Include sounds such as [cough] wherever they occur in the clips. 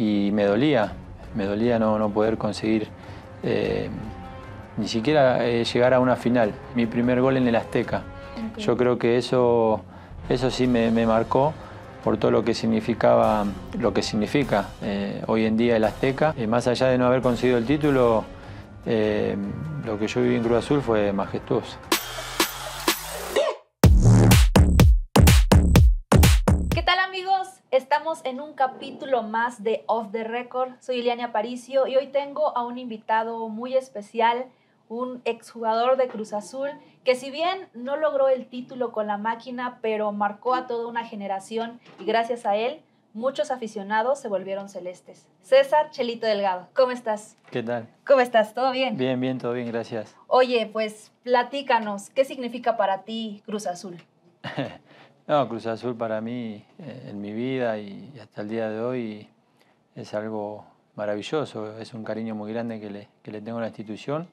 y me dolía, me dolía no, poder conseguir eh, ni siquiera eh, llegar a una final. Mi primer gol en el Azteca. Yo creo que eso, eso sí me, marcó por todo lo que significaba, lo que significa eh, hoy en día el Azteca. más allá de no haber conseguido el título, lo que yo viví en Cruz Azul fue majestuoso. en un capítulo más de Off the Record. Soy Ileana Aparicio y hoy tengo a un invitado muy especial, un exjugador de Cruz Azul, que si bien no logró el título con la máquina, pero marcó a toda una generación y gracias a él muchos aficionados se volvieron celestes. César Chelito Delgado, ¿cómo estás? ¿Qué tal? ¿Cómo estás? ¿Todo bien? Bien, bien, todo bien, gracias. Oye, pues platícanos, ¿qué significa para ti Cruz Azul? [laughs] No, Cruz Azul para mí, eh, en mi vida y hasta el día de hoy, es algo maravilloso. Es un cariño muy grande que le, tengo a la institución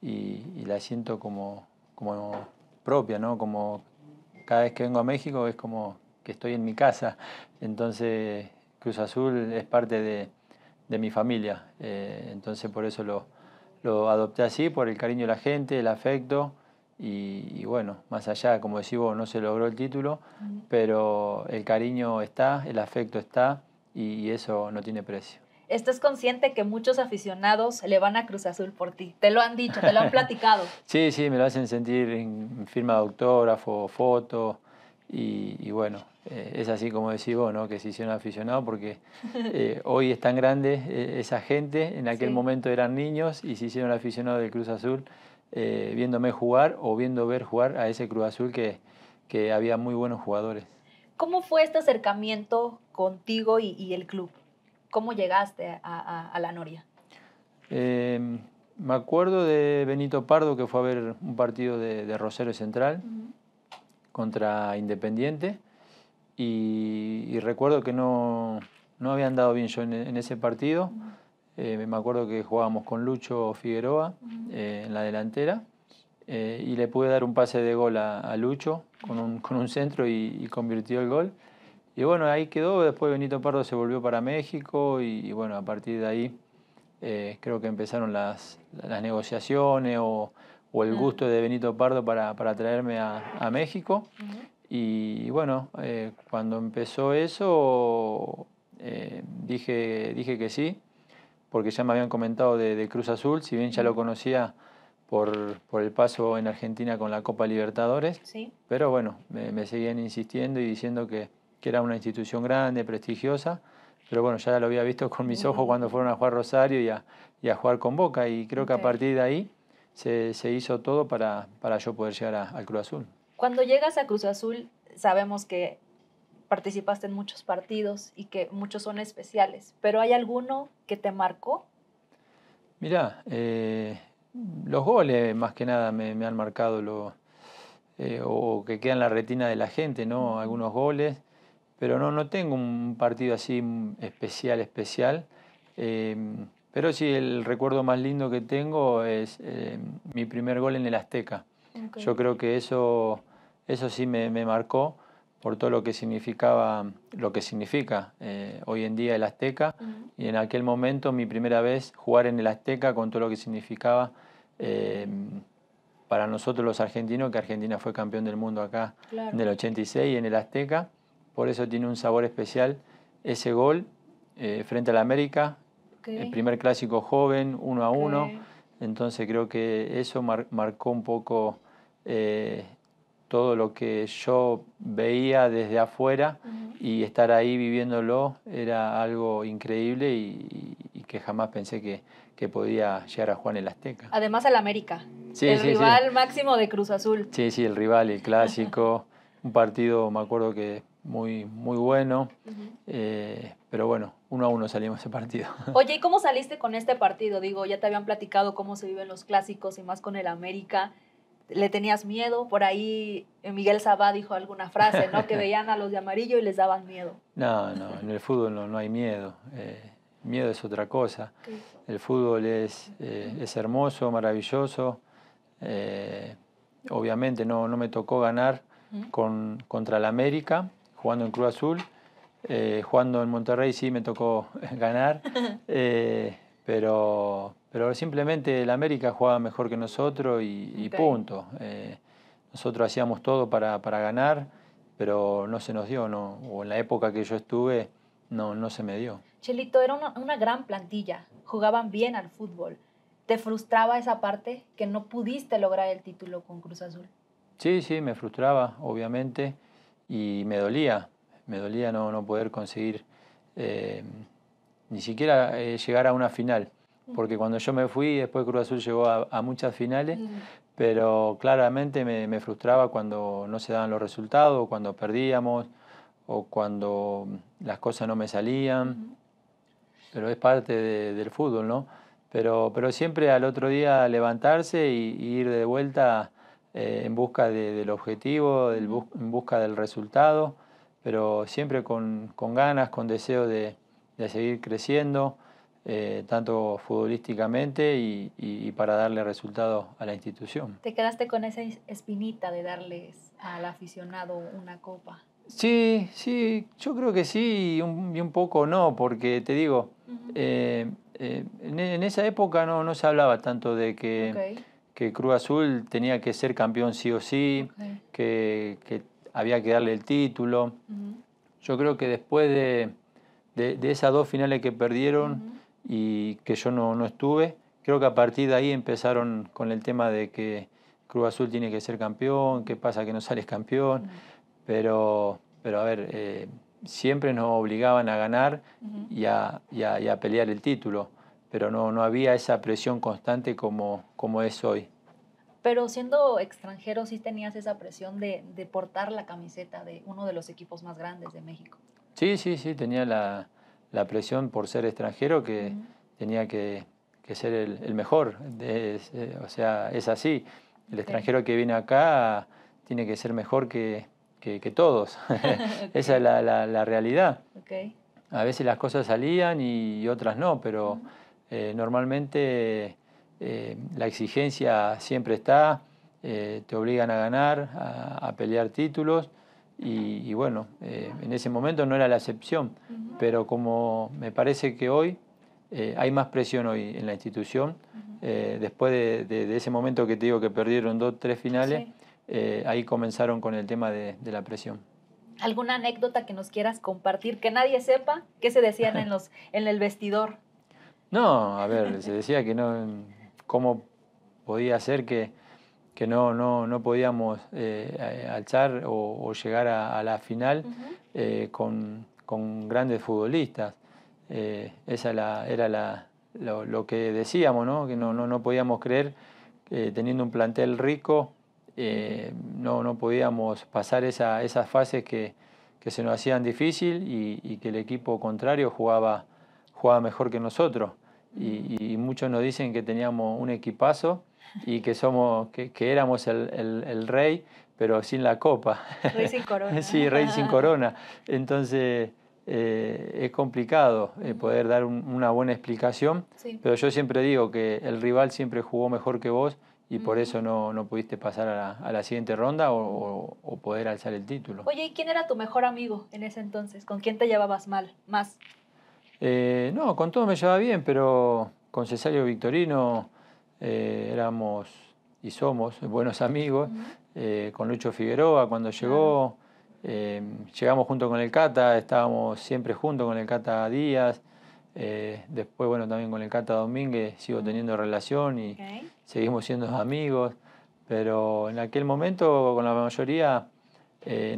y, la siento como, propia, ¿no? Como cada vez que vengo a México es como que estoy en mi casa. Entonces, Cruz Azul es parte de, mi familia. Eh, entonces, por eso lo, lo adopté así, por el cariño de la gente, el afecto y, bueno, más allá, como decís vos, no se logró el título, pero el cariño está, el afecto está y, eso no tiene precio. ¿Estás consciente que muchos aficionados le van a Cruz Azul por ti? Te lo han dicho, te lo han platicado. [laughs] sí, sí, me lo hacen sentir en firma de autógrafo, foto y, bueno, eh, es así como decís vos, ¿no? que se hicieron aficionados porque [laughs] eh, hoy es tan grande eh, esa gente, en aquel momento eran niños y se hicieron aficionados del Cruz Azul. Eh, viéndome jugar o viendo ver jugar a ese Cruz Azul que, había muy buenos jugadores. ¿Cómo fue este acercamiento contigo y, el club? ¿Cómo llegaste a, la Noria? Em, me acuerdo de Benito Pardo que fue a ver un partido de, Rosero Central contra Independiente y, recuerdo que no, no había andado bien yo en, ese partido. Eh, me acuerdo que jugábamos con Lucho Figueroa eh, en la delantera eh, y le pude dar un pase de gol a, Lucho con un, con un centro y, convirtió el gol. Y bueno, ahí quedó, después Benito Pardo se volvió para México y, bueno, a partir de ahí creo que empezaron las, las negociaciones o, o, el ah. gusto de Benito Pardo para, para traerme a, a México. Y bueno, cuando empezó eso dije, dije que sí porque ya me habían comentado de, Cruz Azul, si bien ya lo conocía por, por, el paso en Argentina con la Copa Libertadores, sí. pero bueno, me, seguían insistiendo y diciendo que, que, era una institución grande, prestigiosa, pero bueno, ya lo había visto con mis ojos cuando fueron a jugar Rosario y a, y a jugar con Boca, y creo que a partir de ahí se, se hizo todo para, para, yo poder llegar al Cruz Azul. Cuando llegas a Cruz Azul, sabemos que participaste en muchos partidos y que muchos son especiales, pero ¿hay alguno que te marcó? Mirá, eh, los goles más que nada me, han marcado lo, eh, o que quedan en la retina de la gente, ¿no? Algunos goles, pero no, no tengo un partido así especial, especial. Em, pero sí, el recuerdo más lindo que tengo es eh, mi primer gol en el Azteca. Yo creo que eso, eso sí me marcó por todo lo que significaba, lo que significa eh, hoy en día el Azteca. Y en aquel momento, mi primera vez, jugar en el Azteca con todo lo que significaba eh, para nosotros los argentinos, que Argentina fue campeón del mundo acá en el 86 en el Azteca. Por eso tiene un sabor especial ese gol eh, frente al América, el primer clásico joven, uno a uno. Entonces creo que eso marcó un poco todo lo que yo veía desde afuera y estar ahí viviéndolo era algo increíble y, que jamás pensé que, podía llegar a Juan el Azteca. Además al América, el rival máximo de Cruz Azul. Sí, sí, el rival, el clásico, un partido, me acuerdo que muy, muy bueno, eh, pero bueno, uno a uno salimos ese partido. [laughs] Oye, ¿y cómo saliste con este partido? Digo, ya te habían platicado cómo se viven los clásicos y más con el América le tenías miedo. Por ahí Miguel Sabá dijo alguna frase, ¿no? Que [laughs] veían a los de amarillo y les daban miedo. No, no, en el fútbol no, hay miedo. Eh, miedo es otra cosa. El fútbol es, eh, hermoso, maravilloso. Eh, obviamente no, no, me tocó ganar con, contra el América, jugando en Cruz Azul. jugando en Monterrey sí me tocó [laughs] ganar. [laughs] Pero, pero simplemente el América jugaba mejor que nosotros y, punto. Eh, nosotros hacíamos todo para, ganar, pero no se nos dio, no, o en la época que yo estuve, no, no se me dio. Chelito, era una, gran plantilla, jugaban bien al fútbol. ¿Te frustraba esa parte que no pudiste lograr el título con Cruz Azul? Sí, sí, me frustraba, obviamente, y me dolía, me dolía no, poder conseguir eh, ni siquiera eh, llegar a una final. Porque cuando yo me fui, después Cruz Azul llegó a, muchas finales, pero claramente me, frustraba cuando no se daban los resultados, cuando perdíamos o cuando las cosas no me salían. Pero es parte del fútbol, ¿no? Pero, pero siempre al otro día levantarse y, ir de vuelta eh, en busca del objetivo, en busca del resultado, pero siempre con, con ganas, con deseo de, de seguir creciendo, eh, tanto futbolísticamente y, para darle resultado a la institución. ¿Te quedaste con esa espinita de darles al aficionado una copa? Sí, sí, yo creo que sí y un, poco no, porque te digo, eh, eh, en, esa época no, se hablaba tanto de que, que Cruz Azul tenía que ser campeón sí o sí, que, había que darle el título. Yo creo que después de de, esas dos finales que perdieron y que yo no, estuve, creo que a partir de ahí empezaron con el tema de que Cruz Azul tiene que ser campeón, qué pasa que no [laughs] sales campeón, pero, pero a ver, eh, siempre nos obligaban a ganar y, a, y, a, pelear el título, pero no, no había esa presión constante como, como es hoy. Pero siendo extranjero sí tenías esa presión de, de portar la camiseta de uno de los equipos más grandes de México. Sí, sí, sí, tenía la, presión por ser extranjero que tenía que, ser el, mejor. Eh, o sea, es así. El extranjero que viene acá tiene que ser mejor que, todos. [laughs] [laughs] Esa es la, realidad. A veces las cosas salían y, otras no, pero eh, normalmente eh, la exigencia siempre está, te obligan a ganar, a pelear títulos y, bueno, eh, en ese momento no era la excepción, pero como me parece que hoy eh, hay más presión hoy en la institución, eh, después de, ese momento que te digo que perdieron dos, tres finales, ahí comenzaron con el tema de, la presión. ¿Alguna anécdota que nos quieras compartir, que nadie sepa qué se decían en, los, [laughs] en el vestidor? No, a ver, se decía que no, cómo podía ser que que no, no, no podíamos eh, alzar o, llegar a, la final eh, con, grandes futbolistas. Eh, esa era lo, que decíamos, ¿no? que no, podíamos creer, que teniendo un plantel rico, no, podíamos pasar esas fases que, que, se nos hacían difícil y, que el equipo contrario jugaba, jugaba mejor que nosotros. y muchos nos dicen que teníamos un equipazo y que, somos, que, éramos el, rey, pero sin la copa. Rey sin [laughs] corona. sí, rey sin corona. Entonces eh, es complicado eh, poder dar una buena explicación, pero yo siempre digo que el rival siempre jugó mejor que vos y por eso no, pudiste pasar a la, siguiente ronda o, poder alzar el título. Oye, ¿y quién era tu mejor amigo en ese entonces? ¿Con quién te llevabas mal más? Eh, no, con todo me llevaba bien, pero con Cesario Victorino eh, éramos y somos buenos amigos, eh, con Lucho Figueroa cuando llegó, eh, llegamos junto con el Cata, estábamos siempre junto con el Cata Díaz, después bueno también con el Cata Domínguez sigo teniendo relación y seguimos siendo amigos, pero en aquel momento con la mayoría...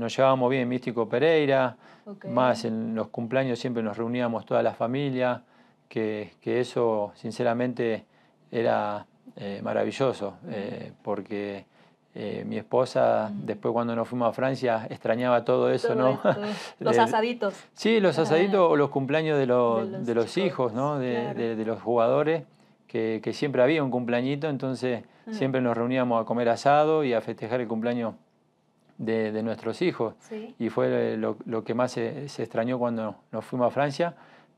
nos llevábamos bien Místico Pereira, más en los cumpleaños siempre nos reuníamos toda la familia, que, que eso sinceramente era eh, maravilloso, eh, porque eh, mi esposa, después cuando nos fuimos a Francia, extrañaba todo eso, ¿no? [laughs] los asaditos. Sí, los asaditos o los cumpleaños de, los, de los hijos, ¿no? De, de los jugadores, que, siempre había un cumpleañito, entonces siempre nos reuníamos a comer asado y a festejar el cumpleaños de, nuestros hijos. Y fue lo, que más se, extrañó cuando nos fuimos a Francia.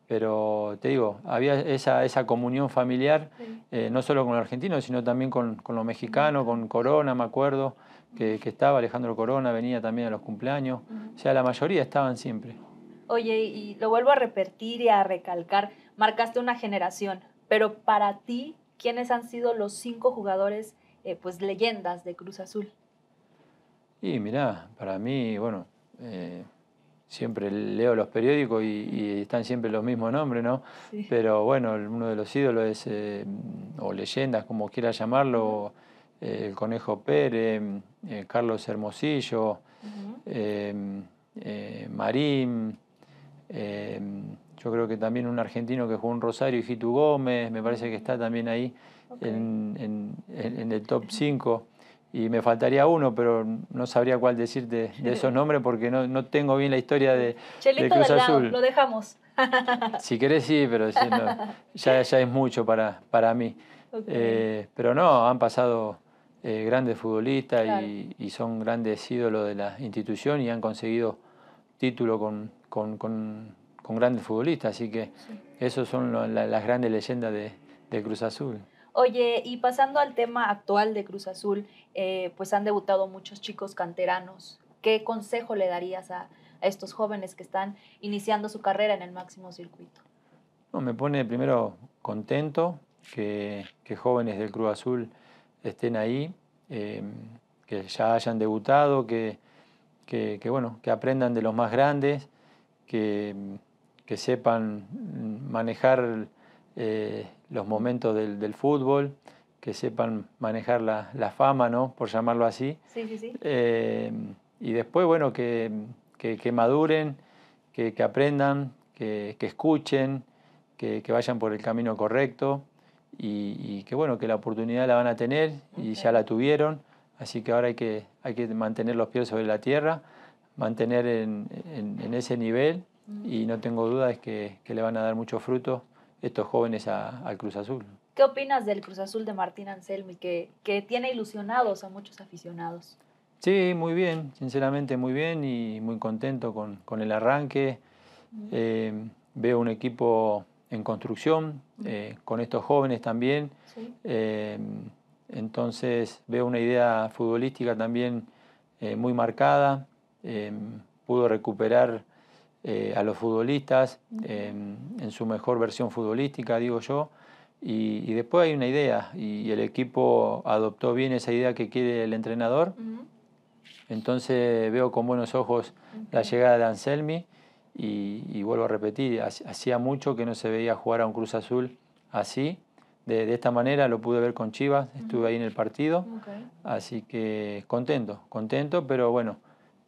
Pero te digo, había esa, esa comunión familiar, eh, no solo con los argentinos, sino también con, los mexicanos, con Corona, me acuerdo, que, estaba Alejandro Corona, venía también a los cumpleaños. O sea, la mayoría estaban siempre. Oye, y lo vuelvo a repetir y a recalcar, marcaste una generación, pero para ti, ¿quiénes han sido los cinco jugadores, eh, pues leyendas de Cruz Azul? Y mirá, para mí, bueno, eh, siempre leo los periódicos y, están siempre los mismos nombres, ¿no? Pero bueno, uno de los ídolos es, eh, o leyendas, como quiera llamarlo, el Conejo Pérez, eh, Carlos Hermosillo, em, eh, Marín, em, yo creo que también un argentino que jugó un Rosario, Hitu Gómez, me parece que está también ahí en, en, el top 5 y me faltaría uno, pero no sabría cuál decirte de esos nombres porque no, tengo bien la historia de, de Cruz Azul. lo dejamos. si querés, sí, pero ya, [laughs] ya, es mucho para, para mí. Eh, pero no, han pasado eh, grandes futbolistas y, son grandes ídolos de la institución y han conseguido título con, grandes futbolistas. Así que esas son las grandes leyendas de Cruz Azul. Oye, y pasando al tema actual de Cruz Azul, eh, pues han debutado muchos chicos canteranos. ¿Qué consejo le darías a, estos jóvenes que están iniciando su carrera en el máximo circuito? No, me pone primero contento que, jóvenes del Cruz Azul estén ahí, eh, que ya hayan debutado, que, bueno, que aprendan de los más grandes, que, sepan manejar eh, los momentos del, fútbol, que sepan manejar la, fama, ¿no? Por llamarlo así. Eh, y después, bueno, que, maduren, que, aprendan, que, escuchen, que, vayan por el camino correcto y, y, que, bueno, que la oportunidad la van a tener y ya la tuvieron. Así que ahora hay que, hay que mantener los pies sobre la tierra, mantener en, ese nivel y no tengo dudas es que, que le van a dar mucho fruto estos jóvenes al Cruz Azul. ¿Qué opinas del Cruz Azul de Martín Anselmi, que, que tiene ilusionados a muchos aficionados? Sí, muy bien, sinceramente muy bien y muy contento con, el arranque. Eh, veo un equipo en construcción, eh, con estos jóvenes también. Eh, entonces veo una idea futbolística también muy marcada. pudo recuperar eh, a los futbolistas em, en su mejor versión futbolística, digo yo. Y, después hay una idea y, el equipo adoptó bien esa idea que quiere el entrenador. Entonces veo con buenos ojos la llegada de Anselmi y, vuelvo a repetir, hacía mucho que no se veía jugar a un Cruz Azul así. De, esta manera lo pude ver con Chivas, estuve ahí en el partido, así que contento, contento, pero bueno,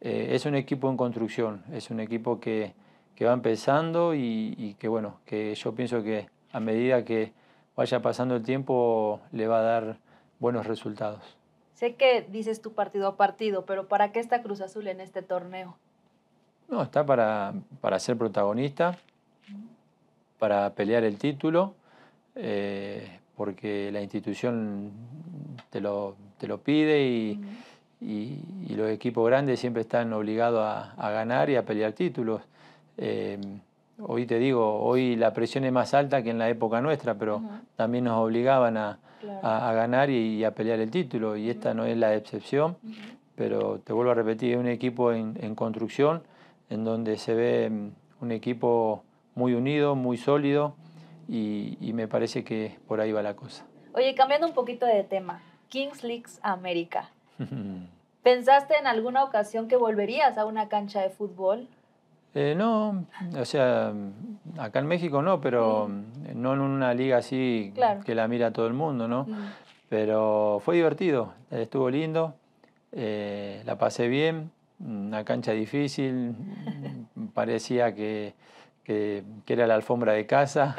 eh, es un equipo en construcción, es un equipo que, va empezando y, que bueno, que yo pienso que a medida que vaya pasando el tiempo le va a dar buenos resultados. Sé que dices tu partido a partido, pero ¿para qué está Cruz Azul en este torneo? No, está para, para ser protagonista, para pelear el título, eh, porque la institución te lo, te lo pide y y, los equipos grandes siempre están obligados a, ganar y a pelear títulos. Eh, hoy te digo, hoy la presión es más alta que en la época nuestra, pero también nos obligaban a, ganar y, a pelear el título, y esta no es la excepción, pero te vuelvo a repetir, es un equipo en, construcción, en donde se ve mm, un equipo muy unido, muy sólido, y, y, me parece que por ahí va la cosa. Oye, cambiando un poquito de tema, Kings Leagues América. [laughs] ¿Pensaste en alguna ocasión que volverías a una cancha de fútbol? Eh, no, o sea, acá en México no, pero no en una liga así que la mira todo el mundo, ¿no? Pero fue divertido, estuvo lindo, eh, la pasé bien, una cancha difícil, [laughs] parecía que, era la alfombra de casa,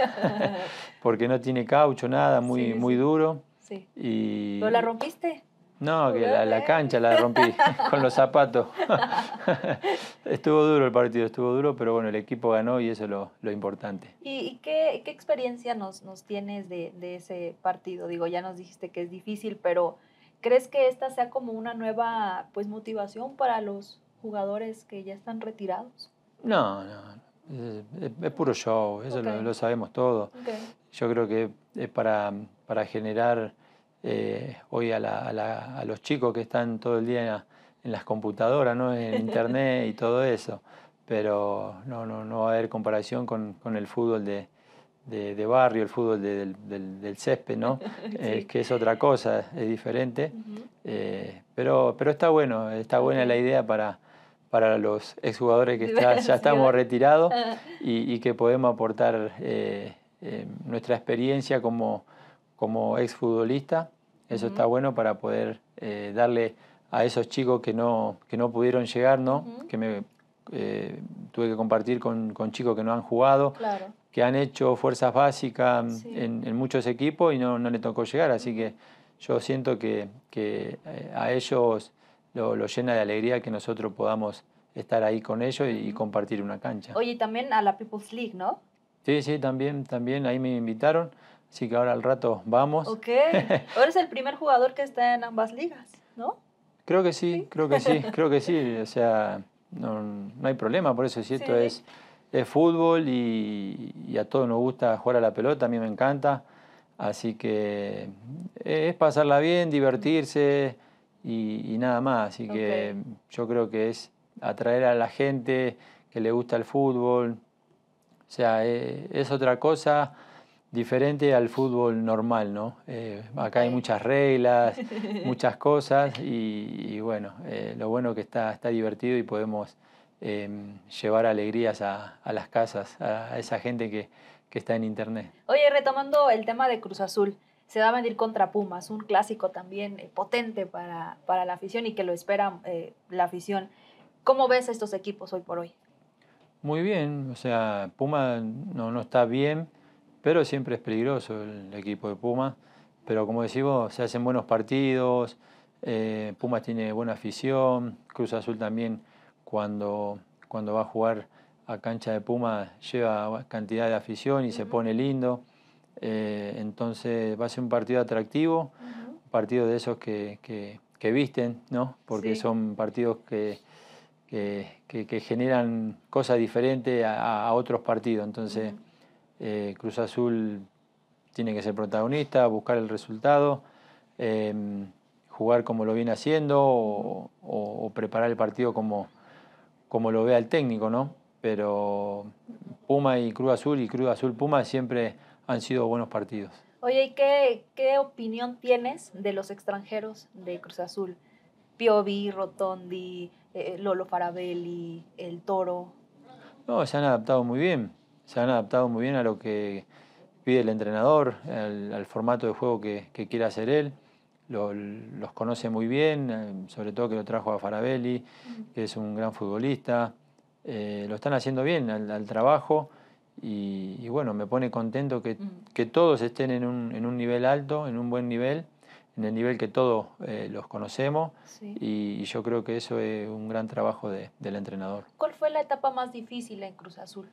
[laughs] porque no tiene caucho, nada, muy, muy duro. Sí. Y... la rompiste? No, que la, eh. cancha la rompí [laughs] con los zapatos. [laughs] estuvo duro el partido, estuvo duro, pero bueno, el equipo ganó y eso es lo, importante. ¿Y, qué, experiencia nos, tienes de, ese partido? Digo, ya nos dijiste que es difícil, pero ¿crees que esta sea como una nueva pues motivación para los jugadores que ya están retirados? No, no, es, puro show, eso lo, sabemos todo. Yo creo que es para, para generar eh, hoy a, los chicos que están todo el día en, las computadoras, ¿no? en [laughs] internet y todo eso. Pero no, no, no va a haber comparación con, el fútbol de, barrio, el fútbol del, césped, ¿no? [laughs] Eh, que es otra cosa, es diferente. Eh, pero, pero está bueno, está buena la idea para, para los exjugadores que ya estamos retirados ah. y, que podemos aportar nuestra experiencia como como exfutbolista. Eso está bueno para poder eh, darle a esos chicos que no, que no pudieron llegar, ¿no? Que me eh, tuve que compartir con, chicos que no han jugado, que han hecho fuerzas básicas en, muchos equipos y no, no le tocó llegar. Así que yo siento que, eh, a ellos lo, llena de alegría que nosotros podamos estar ahí con ellos y, y, compartir una cancha. Oye, también a la People's League, ¿no? Sí, sí, también, también ahí me invitaron Así que ahora al rato vamos. okay Ahora es el primer jugador que está en ambas ligas, ¿no? Creo que sí, creo que sí, creo que sí. [laughs] O sea, no, hay problema por eso. es cierto. es, es fútbol y, a todos nos gusta jugar a la pelota, a mí me encanta. Así que eh, es pasarla bien, divertirse y, nada más. Así que yo creo que es atraer a la gente que le gusta el fútbol. O sea, eh, es otra cosa diferente al fútbol normal, ¿no? Eh, acá hay muchas reglas, [laughs] muchas cosas y, bueno, eh, lo bueno que está, está divertido y podemos em, llevar alegrías a, las casas, a, esa gente que, está en internet. Oye, retomando el tema de Cruz Azul, se va a venir contra Pumas, un clásico también eh, potente para, la afición y que lo espera la afición. ¿Cómo ves a estos equipos hoy por hoy? Muy bien, o sea, Pumas no, no está bien pero siempre es peligroso el equipo de Puma, Pero como decimos, se hacen buenos partidos, eh, Pumas tiene buena afición, Cruz Azul también cuando, cuando va a jugar a cancha de Puma lleva cantidad de afición y se pone lindo. Eh, entonces va a ser un partido atractivo, un partido de esos que, visten, ¿no? porque son partidos que, que, generan cosas diferentes a, otros partidos. Entonces. Eh, Cruz Azul tiene que ser protagonista, buscar el resultado, em, jugar como lo viene haciendo o, preparar el partido como, como, lo vea el técnico, ¿no? Pero Puma y Cruz Azul y Cruz Azul Puma siempre han sido buenos partidos. Oye, ¿y qué, opinión tienes de los extranjeros de Cruz Azul? Piovi, Rotondi, eh, Lolo Farabelli, El Toro. No, se han adaptado muy bien se han adaptado muy bien a lo que pide el entrenador, al, formato de juego que, quiere hacer él. los conoce muy bien, eh, sobre todo que lo trajo a Farabelli, que es un gran futbolista. Eh, lo están haciendo bien al, trabajo y, bueno, me pone contento que, todos estén en un, nivel alto, en un buen nivel, en el nivel que todos eh, los conocemos y, yo creo que eso es un gran trabajo del entrenador. ¿Cuál fue la etapa más difícil en Cruz Azul?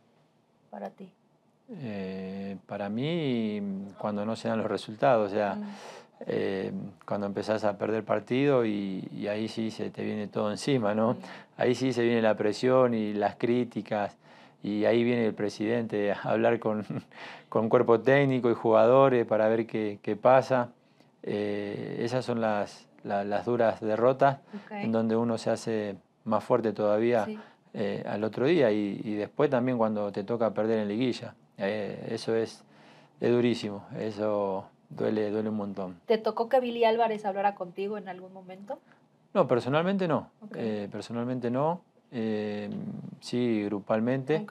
para ti? Eh, para mí, cuando no se dan los resultados, o sea, mm. eh, cuando empezás a perder partido y, ahí sí se te viene todo encima, ¿no? Mm. Ahí sí se viene la presión y las críticas y ahí viene el presidente a hablar con, [laughs] cuerpo técnico y jugadores para ver qué, pasa. Eh, esas son las, duras derrotas en donde uno se hace más fuerte todavía. Eh, al otro día y, después también cuando te toca perder en liguilla. Eh, eso es, es durísimo, eso duele, duele un montón. ¿Te tocó que Billy Álvarez hablara contigo en algún momento? No, personalmente no. Eh, personalmente no. sí, grupalmente.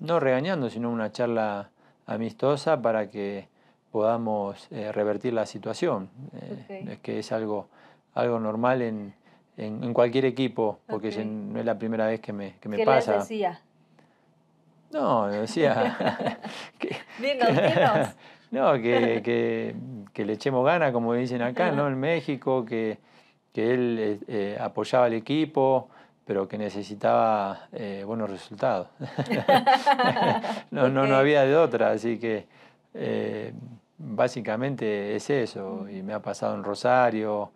no regañando, sino una charla amistosa para que podamos revertir la situación. Es que es algo, algo normal en en, cualquier equipo, porque no es la primera vez que me, que me ¿Qué pasa. decía? No, decía. [laughs] dinos, dinos. [laughs] No, que, que, le echemos ganas, como dicen acá, ¿no? En México, que, él eh, apoyaba al equipo, pero que necesitaba eh, buenos resultados. [laughs] no, no, no había de otra, así que eh, básicamente es eso. Y me ha pasado en Rosario,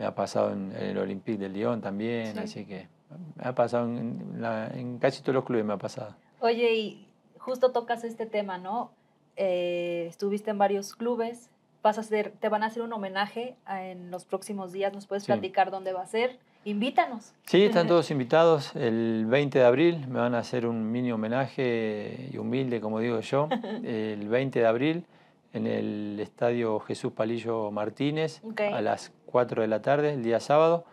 me ha pasado en, el Olympique de Lyon también, así que me ha pasado en, casi todos los clubes, me ha pasado. Oye, y justo tocas este tema, ¿no? Eh, estuviste en varios clubes, vas a hacer, te van a hacer un homenaje en los próximos días, ¿nos puedes platicar dónde va a ser? Invítanos. Sí, están todos invitados. El 20 de abril me van a hacer un mini homenaje y humilde, como digo yo. [laughs] El 20 de abril en el estadio Jesús Palillo Martínez a las 4 de la tarde, el día sábado.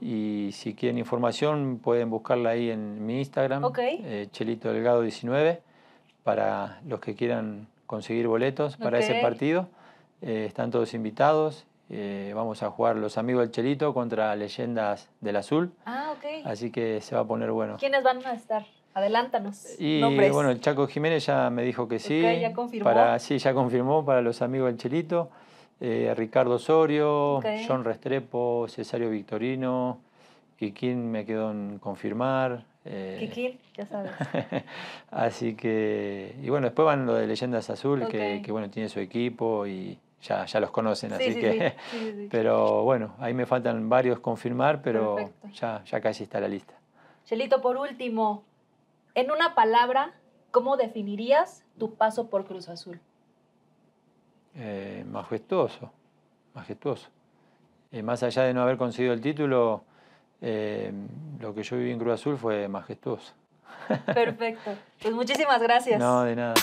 Y si quieren información, pueden buscarla ahí en mi Instagram, eh, Chelito Delgado 19, para los que quieran conseguir boletos para ese partido. Eh, están todos invitados. Eh, vamos a jugar los amigos del Chelito contra Leyendas del Azul. Ah, okay Así que se va a poner bueno. ¿Quiénes van a estar? Adelántanos. Y bueno, el Chaco Jiménez ya me dijo que sí. ya confirmó. Para, sí, ya confirmó para los amigos del Chelito. Eh, Ricardo Osorio, John Restrepo, Cesario Victorino, Kikín me quedó en confirmar. Eh, ya sabes. [laughs] así que, y bueno, después van lo de Leyendas Azul, que, bueno, tiene su equipo y ya, los conocen, así que... [laughs] pero bueno, ahí me faltan varios confirmar, pero ya, ya casi está la lista. Chelito, por último, en una palabra, ¿cómo definirías tu paso por Cruz Azul? eh, majestuoso, majestuoso. Eh, más allá de no haber conseguido el título, eh, lo que yo viví en Cruz Azul fue majestuoso. Perfecto. Pues muchísimas gracias. No, de nada.